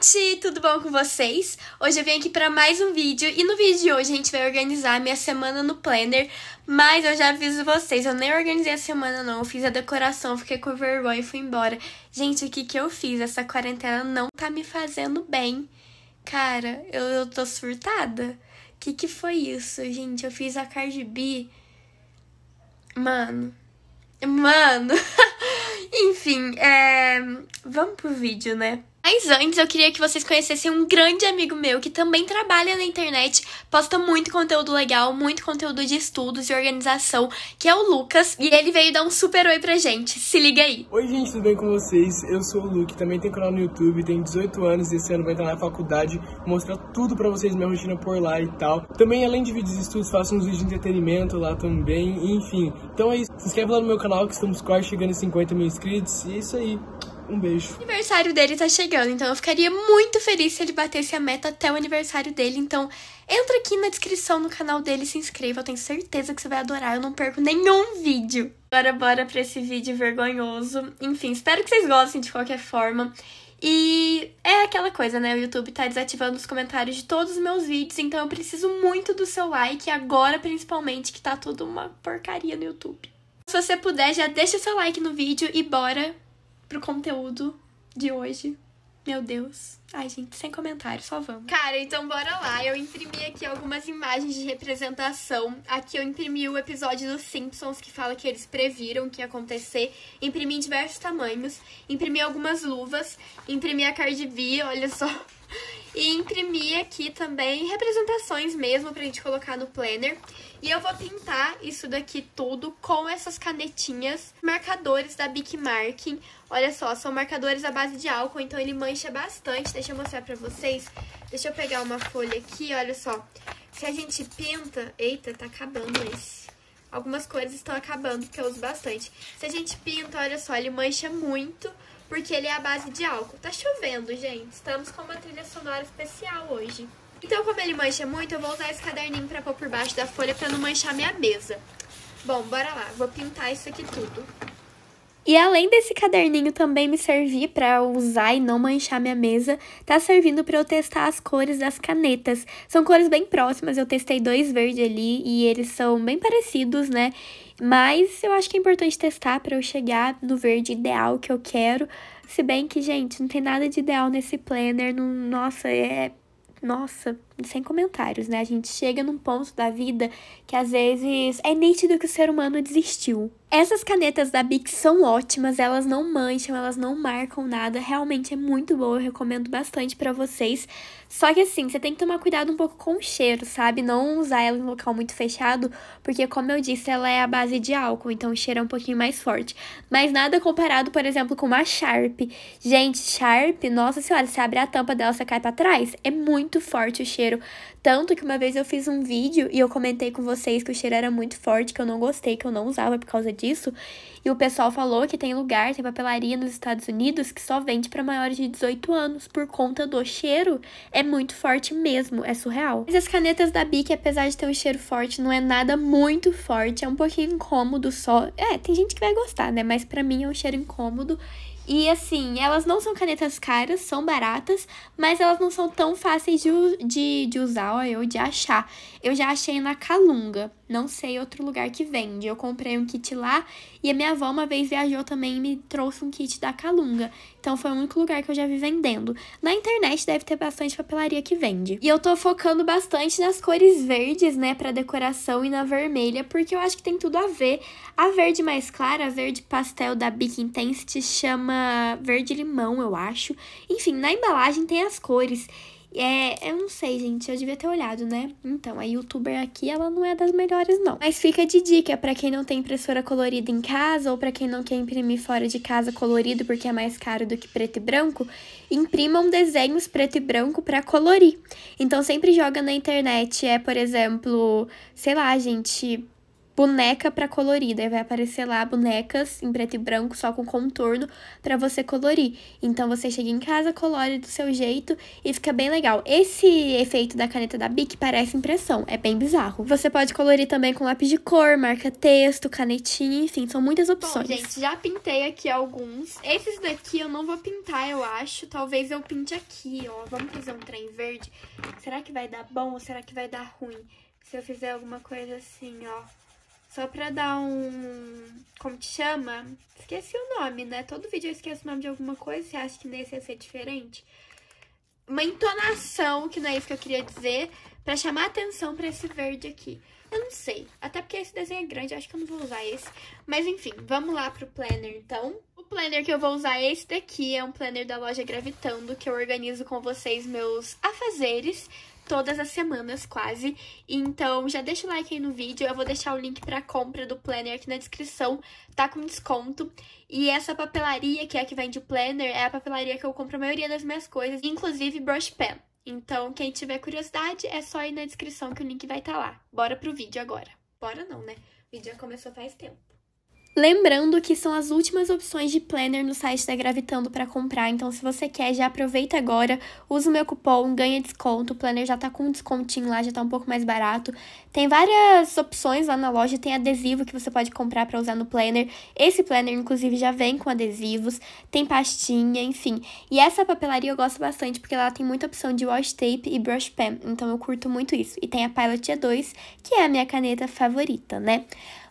gente! Tudo bom com vocês? Hoje eu vim aqui para mais um vídeo e no vídeo de hoje a gente vai organizar a minha semana no Planner, mas eu já aviso vocês, eu nem organizei a semana não, eu fiz a decoração, fiquei com vergonha e fui embora. Gente, o que que eu fiz? Essa quarentena não tá me fazendo bem. Cara, eu, eu tô surtada. O que que foi isso, gente? Eu fiz a Cardi B. Mano... Mano... Enfim, é... vamos pro vídeo, né? Mas antes eu queria que vocês conhecessem um grande amigo meu que também trabalha na internet, posta muito conteúdo legal, muito conteúdo de estudos e organização, que é o Lucas, e ele veio dar um super oi pra gente. Se liga aí. Oi, gente, tudo bem com vocês? Eu sou o Luke, também tenho canal no YouTube, tenho 18 anos, esse ano vou entrar na faculdade, mostrar tudo pra vocês, minha rotina por lá e tal. Também, além de vídeos de estudos, faço uns vídeos de entretenimento lá também, enfim. Então é isso, se inscreve lá no meu canal que estamos quase chegando a 50 mil inscritos, e é isso aí. Um beijo. O aniversário dele tá chegando, então eu ficaria muito feliz se ele batesse a meta até o aniversário dele. Então, entra aqui na descrição no canal dele, se inscreva, eu tenho certeza que você vai adorar, eu não perco nenhum vídeo. Agora bora pra esse vídeo vergonhoso. Enfim, espero que vocês gostem de qualquer forma. E é aquela coisa, né? O YouTube tá desativando os comentários de todos os meus vídeos, então eu preciso muito do seu like, agora principalmente, que tá tudo uma porcaria no YouTube. Se você puder, já deixa seu like no vídeo e bora pro conteúdo de hoje. Meu Deus. Ai, gente, sem comentário, só vamos. Cara, então bora lá. Eu imprimi aqui algumas imagens de representação. Aqui eu imprimi o episódio dos Simpsons, que fala que eles previram o que ia acontecer. Imprimi em diversos tamanhos. Imprimi algumas luvas. Imprimi a Cardi B, olha só e imprimir aqui também representações mesmo pra gente colocar no planner. E eu vou pintar isso daqui tudo com essas canetinhas, marcadores da Bic Marking. Olha só, são marcadores à base de álcool, então ele mancha bastante. Deixa eu mostrar pra vocês. Deixa eu pegar uma folha aqui, olha só. Se a gente pinta... Eita, tá acabando esse. Algumas cores estão acabando, porque eu uso bastante. Se a gente pinta, olha só, ele mancha muito porque ele é a base de álcool. Tá chovendo, gente. Estamos com uma trilha sonora especial hoje. Então, como ele mancha muito, eu vou usar esse caderninho pra pôr por baixo da folha pra não manchar minha mesa. Bom, bora lá. Vou pintar isso aqui tudo. E além desse caderninho também me servir para usar e não manchar minha mesa, tá servindo para eu testar as cores das canetas. São cores bem próximas, eu testei dois verdes ali e eles são bem parecidos, né? Mas eu acho que é importante testar para eu chegar no verde ideal que eu quero. Se bem que, gente, não tem nada de ideal nesse planner. Não, nossa, é. Nossa, sem comentários, né? A gente chega num ponto da vida que às vezes é nítido que o ser humano desistiu. Essas canetas da Bic são ótimas, elas não mancham, elas não marcam nada, realmente é muito boa, eu recomendo bastante para vocês. Só que assim, você tem que tomar cuidado um pouco com o cheiro, sabe? Não usar ela em um local muito fechado, porque como eu disse, ela é a base de álcool, então o cheiro é um pouquinho mais forte. Mas nada comparado, por exemplo, com uma Sharp. Gente, Sharp, nossa senhora, você abre a tampa dela, você cai para trás, é muito forte o cheiro cheiro. Tanto que uma vez eu fiz um vídeo e eu comentei com vocês que o cheiro era muito forte, que eu não gostei, que eu não usava por causa disso. E o pessoal falou que tem lugar, tem papelaria nos Estados Unidos que só vende para maiores de 18 anos por conta do cheiro. É muito forte mesmo, é surreal. Mas as canetas da Bic, apesar de ter um cheiro forte, não é nada muito forte, é um pouquinho incômodo só. É, tem gente que vai gostar, né? Mas para mim é um cheiro incômodo. E assim, elas não são canetas caras, são baratas, mas elas não são tão fáceis de, de, de usar ou de achar. Eu já achei na Calunga. Não sei outro lugar que vende. Eu comprei um kit lá e a minha avó uma vez viajou também e me trouxe um kit da Calunga. Então foi o único lugar que eu já vi vendendo. Na internet deve ter bastante papelaria que vende. E eu tô focando bastante nas cores verdes, né, para decoração e na vermelha, porque eu acho que tem tudo a ver. A verde mais clara, a verde pastel da Bic Intensity chama verde limão, eu acho. Enfim, na embalagem tem as cores é, eu não sei, gente, eu devia ter olhado, né? Então, a youtuber aqui, ela não é das melhores, não. Mas fica de dica para quem não tem impressora colorida em casa ou para quem não quer imprimir fora de casa colorido porque é mais caro do que preto e branco, imprimam desenhos preto e branco para colorir. Então, sempre joga na internet, é, por exemplo, sei lá, gente, boneca para colorir. Daí vai aparecer lá bonecas em preto e branco, só com contorno, para você colorir. Então você chega em casa, colore do seu jeito e fica bem legal. Esse efeito da caneta da Bic parece impressão, é bem bizarro. Você pode colorir também com lápis de cor, marca texto, canetinha, enfim, são muitas opções. Bom, gente, já pintei aqui alguns. Esses daqui eu não vou pintar, eu acho. Talvez eu pinte aqui, ó. Vamos fazer um trem verde. Será que vai dar bom ou será que vai dar ruim? Se eu fizer alguma coisa assim, ó. Só pra dar um. Como te chama? Esqueci o nome, né? Todo vídeo eu esqueço o nome de alguma coisa. Você acha que nesse ia ser diferente? Uma entonação, que não é isso que eu queria dizer, pra chamar atenção pra esse verde aqui. Eu não sei. Até porque esse desenho é grande, Eu acho que eu não vou usar esse. Mas enfim, vamos lá pro planner então. O planner que eu vou usar é esse daqui, é um planner da loja Gravitando, que eu organizo com vocês meus afazeres todas as semanas quase. Então já deixa o like aí no vídeo, eu vou deixar o link para compra do planner aqui na descrição, tá com desconto. E essa papelaria que é a que vende o planner é a papelaria que eu compro a maioria das minhas coisas, inclusive brush pen. Então quem tiver curiosidade é só ir na descrição que o link vai estar tá lá. Bora pro vídeo agora. Bora não, né? O vídeo já começou faz tempo. Lembrando que são as últimas opções de planner no site da Gravitando para comprar, então se você quer, já aproveita agora, usa o meu cupom, ganha desconto, o planner já tá com um descontinho lá, já tá um pouco mais barato. Tem várias opções lá na loja, tem adesivo que você pode comprar para usar no planner. Esse planner inclusive já vem com adesivos, tem pastinha, enfim. E essa papelaria eu gosto bastante porque ela tem muita opção de washi tape e brush pen, então eu curto muito isso. E tem a Pilot G2, que é a minha caneta favorita, né?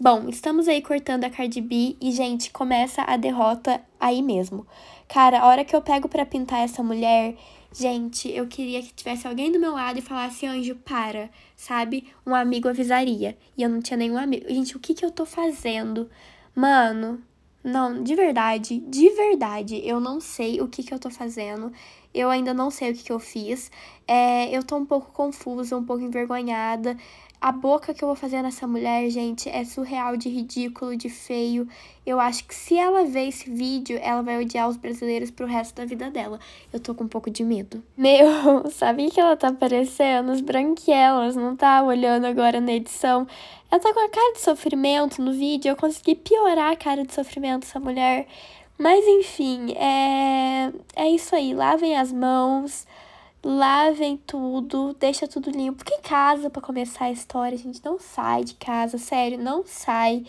Bom, estamos aí cortando a Cardi B e, gente, começa a derrota aí mesmo. Cara, a hora que eu pego para pintar essa mulher, gente, eu queria que tivesse alguém do meu lado e falasse, anjo, para, sabe? Um amigo avisaria. E eu não tinha nenhum amigo. Gente, o que que eu tô fazendo? Mano, não, de verdade, de verdade, eu não sei o que que eu tô fazendo. Eu ainda não sei o que que eu fiz. É, eu tô um pouco confusa, um pouco envergonhada. A boca que eu vou fazer nessa mulher, gente, é surreal de ridículo, de feio. Eu acho que se ela ver esse vídeo, ela vai odiar os brasileiros pro resto da vida dela. Eu tô com um pouco de medo. Meu, sabe que ela tá aparecendo? as branquelas, não tá olhando agora na edição. Ela tá com a cara de sofrimento no vídeo. Eu consegui piorar a cara de sofrimento dessa mulher. Mas enfim, é, é isso aí. Lavem as mãos lavem tudo, deixa tudo limpo. porque em casa para começar a história, a gente não sai de casa, sério, não sai.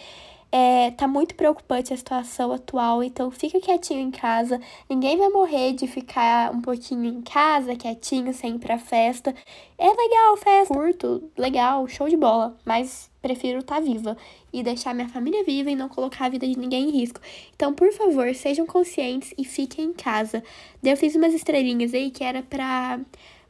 É, tá muito preocupante a situação atual, então fica quietinho em casa. Ninguém vai morrer de ficar um pouquinho em casa, quietinho, sem ir pra festa. É legal, festa, curto, legal, show de bola, mas prefiro estar tá viva e deixar minha família viva e não colocar a vida de ninguém em risco. Então, por favor, sejam conscientes e fiquem em casa. Eu fiz umas estrelinhas aí que era pra,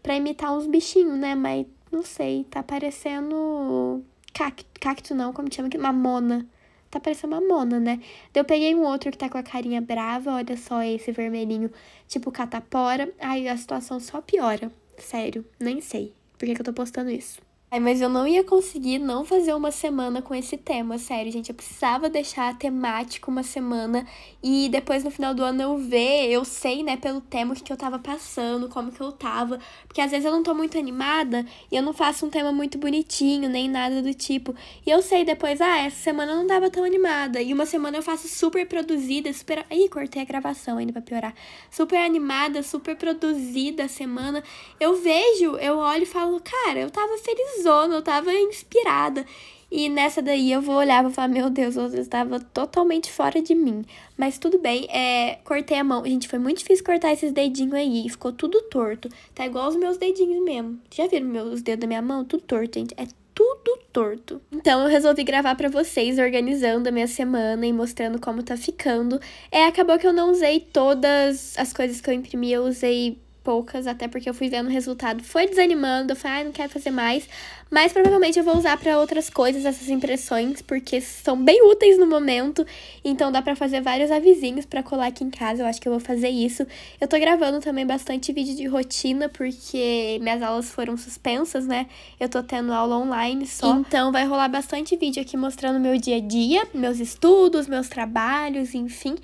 pra imitar uns bichinhos, né? Mas não sei, tá parecendo. Cacto, cacto não, como chama aqui? Mamona tá parecendo uma mona, né? Eu peguei um outro que tá com a carinha brava, olha só esse vermelhinho, tipo catapora. Aí a situação só piora, sério, nem sei por que, que eu tô postando isso. Ai, mas eu não ia conseguir não fazer uma semana com esse tema, sério, gente. Eu precisava deixar temático uma semana e depois no final do ano eu ver, eu sei, né, pelo tema que eu tava passando, como que eu tava. Porque às vezes eu não tô muito animada e eu não faço um tema muito bonitinho, nem nada do tipo. E eu sei depois, ah, essa semana eu não tava tão animada. E uma semana eu faço super produzida, super. Ih, cortei a gravação ainda pra piorar. Super animada, super produzida a semana. Eu vejo, eu olho e falo, cara, eu tava feliz zona, eu tava inspirada. E nessa daí eu vou olhar e vou falar, meu Deus, eu estava totalmente fora de mim. Mas tudo bem, é, cortei a mão. Gente, foi muito difícil cortar esses dedinhos aí. Ficou tudo torto. Tá igual os meus dedinhos mesmo. Já viram meus, os dedos da minha mão? Tudo torto, gente. É tudo torto. Então eu resolvi gravar para vocês, organizando a minha semana e mostrando como tá ficando. É, acabou que eu não usei todas as coisas que eu imprimi, eu usei poucas, até porque eu fui vendo o resultado, foi desanimando, eu falei, ah, não quero fazer mais. Mas provavelmente eu vou usar para outras coisas essas impressões, porque são bem úteis no momento. Então dá para fazer vários avisinhos para colar aqui em casa, eu acho que eu vou fazer isso. Eu tô gravando também bastante vídeo de rotina, porque minhas aulas foram suspensas, né? Eu tô tendo aula online só. Então vai rolar bastante vídeo aqui mostrando meu dia a dia, meus estudos, meus trabalhos, enfim.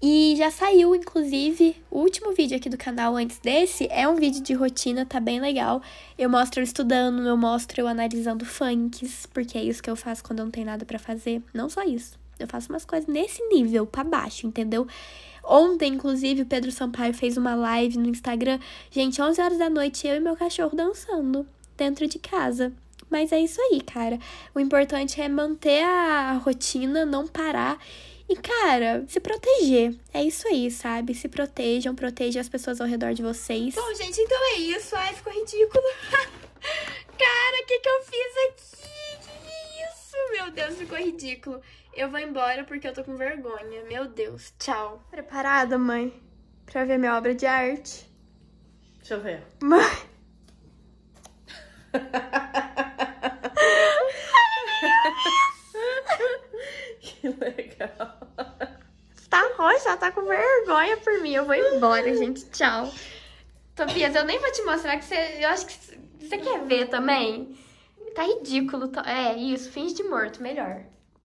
E já saiu, inclusive, o último vídeo aqui do canal antes desse é um vídeo de rotina, tá bem legal. Eu mostro eu estudando, eu mostro eu analisando funks, porque é isso que eu faço quando eu não tenho nada para fazer. Não só isso, eu faço umas coisas nesse nível, para baixo, entendeu? Ontem, inclusive, o Pedro Sampaio fez uma live no Instagram. Gente, 11 horas da noite, eu e meu cachorro dançando dentro de casa. Mas é isso aí, cara. O importante é manter a rotina, não parar e, cara, se proteger. É isso aí, sabe? Se protejam, protejam as pessoas ao redor de vocês. Bom, gente, então é isso. Ai, ficou ridículo. cara, o que, que eu fiz aqui? Que, que é isso? Meu Deus, ficou ridículo. Eu vou embora porque eu tô com vergonha. Meu Deus, tchau. Preparada, mãe? Pra ver minha obra de arte? Deixa eu ver. Mãe... Olha por mim. Eu vou embora, gente. Tchau. Tobias, eu nem vou te mostrar que você. Eu acho que você quer ver também. Tá ridículo. É, isso. Finge de morto. Melhor.